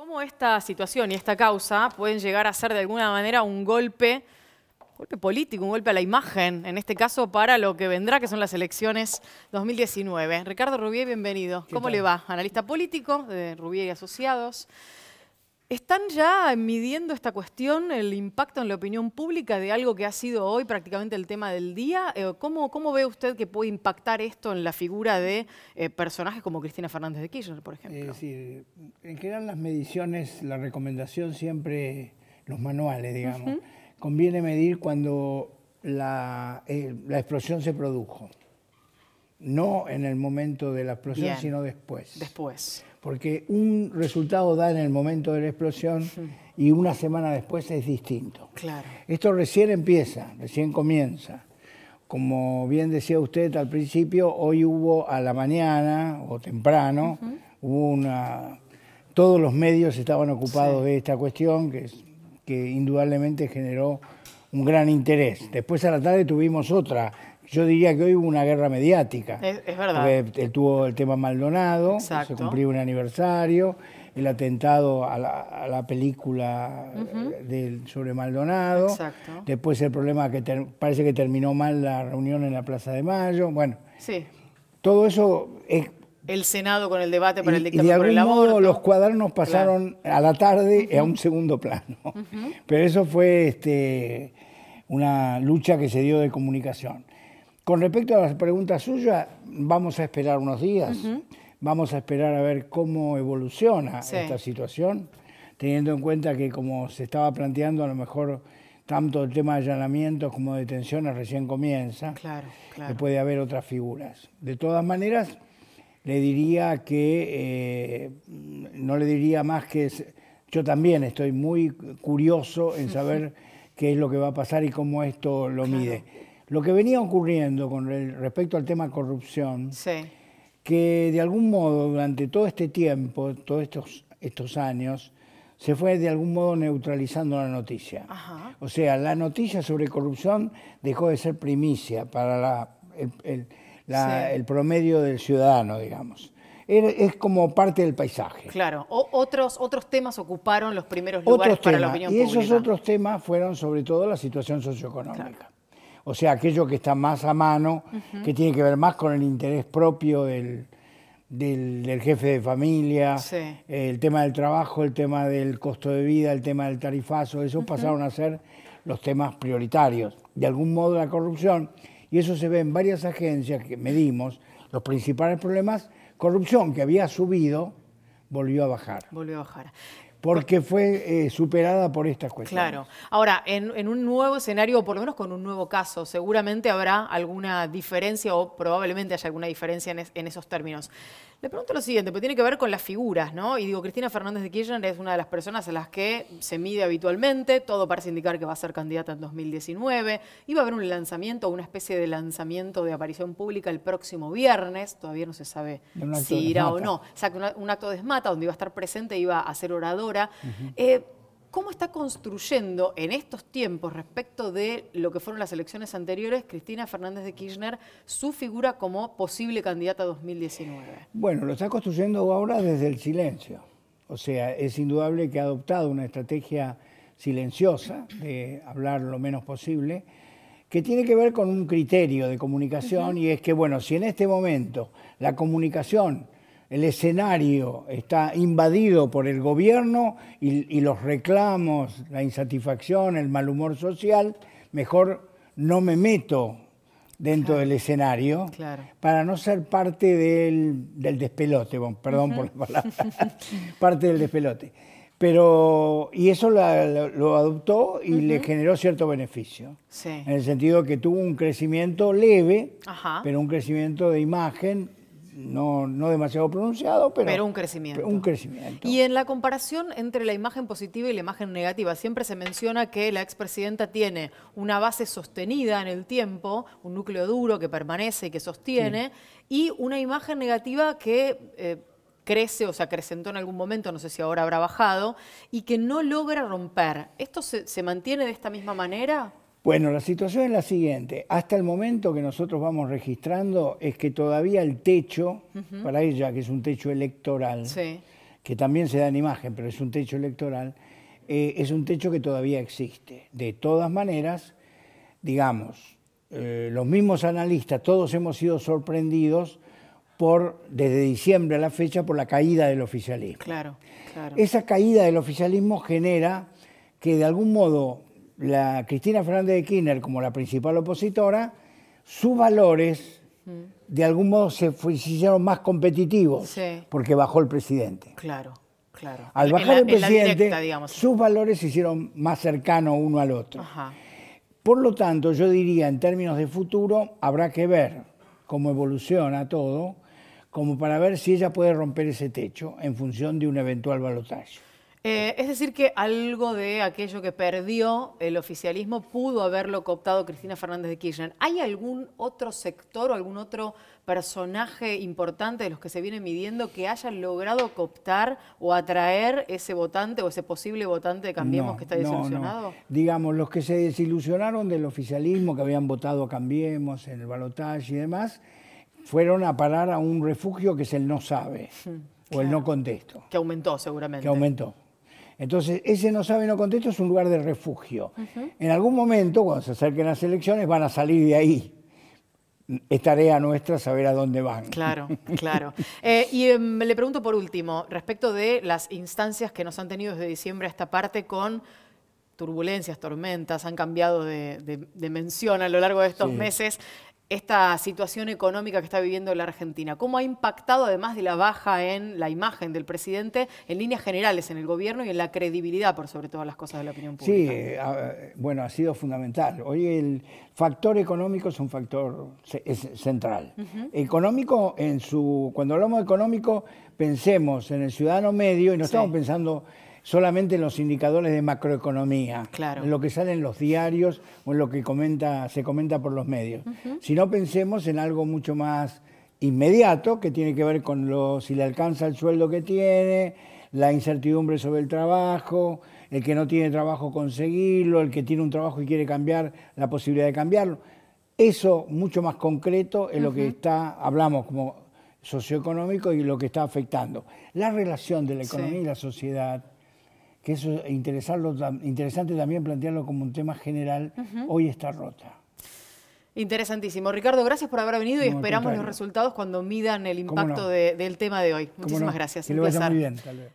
¿Cómo esta situación y esta causa pueden llegar a ser de alguna manera un golpe, golpe político, un golpe a la imagen, en este caso para lo que vendrá, que son las elecciones 2019? Ricardo rubí bienvenido. ¿Cómo le va? Analista político de rubí y Asociados. Están ya midiendo esta cuestión, el impacto en la opinión pública de algo que ha sido hoy prácticamente el tema del día. Eh, ¿Cómo, ve usted que puede impactar esto en la figura de eh, personajes como Cristina Fernández de Kirchner, por ejemplo? Es decir, en general las mediciones, la recomendación siempre, los manuales, digamos, conviene medir cuando eh, la, explosión se produjo. No en el momento de la explosión, sino después. Después porque un resultado da en el momento de la explosión y una semana después es distinto. Claro. Esto recién empieza, recién comienza. Como bien decía usted al principio, hoy hubo a la mañana o temprano, hubo una... Todos los medios estaban ocupados de esta cuestión que, que indudablemente generó un gran interés. Después a la tarde tuvimos otra yo diría que hoy hubo una guerra mediática. Es, verdad. tuvo el tema Maldonado, se cumplió un aniversario, el atentado a la, película eh, sobre Maldonado. Después el problema que parece que terminó mal la reunión en la Plaza de Mayo. Bueno, todo eso es el Senado con el debate para el dictamen y los cuadernos pasaron a la tarde a un segundo plano. Pero eso fue este, una lucha que se dio de comunicación. Con respecto a las preguntas suyas, vamos a esperar unos días, vamos a esperar a ver cómo evoluciona esta situación, teniendo en cuenta que como se estaba planteando, a lo mejor tanto el tema de allanamientos como de detenciones recién comienza, claro, claro. Eh, puede haber otras figuras. De todas maneras, le diría que, eh, no le diría más que... yo también estoy muy curioso en saber qué es lo que va a pasar y cómo esto lo mide lo que venía ocurriendo con respecto al tema corrupción, que de algún modo durante todo este tiempo, todos estos, estos años, se fue de algún modo neutralizando la noticia. O sea, la noticia sobre corrupción dejó de ser primicia para el, promedio del ciudadano, digamos es como parte del paisaje. Claro, otros, otros temas ocuparon los primeros lugares para la opinión pública. Y esos otros temas fueron sobre todo la situación socioeconómica o sea, aquello que está más a mano, que tiene que ver más con el interés propio del, jefe de familia, el tema del trabajo, el tema del costo de vida, el tema del tarifazo, esos pasaron a ser los temas prioritarios. De algún modo la corrupción, y eso se ve en varias agencias que medimos, los principales problemas, corrupción que había subido, volvió a bajar. Volvió a bajar porque fue eh, superada por estas cuestiones. Claro. Ahora, en, un nuevo escenario, o por lo menos con un nuevo caso, seguramente habrá alguna diferencia o probablemente haya alguna diferencia en, esos términos. Le pregunto lo siguiente, pero tiene que ver con las figuras, ¿no? Y digo, Cristina Fernández de Kirchner es una de las personas a las que se mide habitualmente, todo parece indicar que va a ser candidata en 2019, iba a haber un lanzamiento, una especie de lanzamiento de aparición pública el próximo viernes, todavía no se sabe si irá o no. O sea, un, acto de donde iba a estar presente, iba a ser orador ahora. Eh, ¿Cómo está construyendo en estos tiempos respecto de lo que fueron las elecciones anteriores Cristina Fernández de Kirchner su figura como posible candidata a 2019? Bueno, lo está construyendo ahora desde el silencio. O sea, es indudable que ha adoptado una estrategia silenciosa de hablar lo menos posible, que tiene que ver con un criterio de comunicación y es que, bueno, si en este momento la comunicación el escenario está invadido por el gobierno y, los reclamos, la insatisfacción, el mal humor social, mejor no me meto dentro del escenario para no ser parte del, despelote, perdón por la palabra, parte del despelote. Pero, y eso lo, adoptó y le generó cierto beneficio. En el sentido que tuvo un crecimiento leve, pero un crecimiento de imagen no, no demasiado pronunciado, pero, pero un crecimiento. Y en la comparación entre la imagen positiva y la imagen negativa, siempre se menciona que la expresidenta tiene una base sostenida en el tiempo, un núcleo duro que permanece y que sostiene, y una imagen negativa que... Eh, crece o se acrecentó en algún momento, no sé si ahora habrá bajado, y que no logra romper. ¿Esto se, se mantiene de esta misma manera? Bueno, la situación es la siguiente. Hasta el momento que nosotros vamos registrando es que todavía el techo, para ella, que es un techo electoral, que también se da en imagen, pero es un techo electoral, eh, es un techo que todavía existe. De todas maneras, digamos, eh, los mismos analistas, todos hemos sido sorprendidos por, desde diciembre a la fecha, por la caída del oficialismo. Claro, claro. Esa caída del oficialismo genera que de algún modo la Cristina Fernández de Kirchner como la principal opositora, sus valores de algún modo se, hicieron más competitivos porque bajó el presidente. Claro, claro. Al bajar el presidente, sus valores se hicieron más cercanos uno al otro. Por lo tanto, yo diría, en términos de futuro, habrá que ver cómo evoluciona todo, como para ver si ella puede romper ese techo en función de un eventual balotaje. Eh, es decir, que algo de aquello que perdió el oficialismo pudo haberlo cooptado Cristina Fernández de Kirchner. ¿Hay algún otro sector o algún otro personaje importante de los que se viene midiendo que haya logrado cooptar o atraer ese votante o ese posible votante de Cambiemos que está desilusionado? Digamos, los que se desilusionaron del oficialismo, que habían votado a Cambiemos en el balotaje y demás, fueron a parar a un refugio que es el no sabe. Hmm, o el no contesto. Que aumentó seguramente. Que aumentó. Entonces, ese no sabe, no contexto es un lugar de refugio. En algún momento, cuando se acerquen las elecciones, van a salir de ahí. Es tarea nuestra saber a dónde van. Claro, claro. Eh, y em, le pregunto por último, respecto de las instancias que nos han tenido desde diciembre a esta parte con turbulencias, tormentas, han cambiado de, mención a lo largo de estos meses esta situación económica que está viviendo la Argentina? ¿Cómo ha impactado, además de la baja en la imagen del presidente, en líneas generales en el gobierno y en la credibilidad, por sobre todas las cosas de la opinión pública? Sí, bueno, ha sido fundamental. Hoy el factor económico es un factor central. Económico, en su, cuando hablamos de económico, pensemos en el ciudadano medio y no estamos pensando solamente en los indicadores de macroeconomía, en lo que sale en los diarios o en lo que comenta, se comenta por los medios, Si no pensemos en algo mucho más inmediato que tiene que ver con lo, si le alcanza el sueldo que tiene, la incertidumbre sobre el trabajo, el que no tiene trabajo conseguirlo, el que tiene un trabajo y quiere cambiar, la posibilidad de cambiarlo. Eso mucho más concreto es lo que está, hablamos como socioeconómico y lo que está afectando. La relación de la economía y la sociedad, que eso es interesante también plantearlo como un tema general, hoy está rota. Interesantísimo. Ricardo, gracias por haber venido y esperamos los resultados cuando midan el impacto del tema de hoy. Muchísimas gracias. lo muy bien.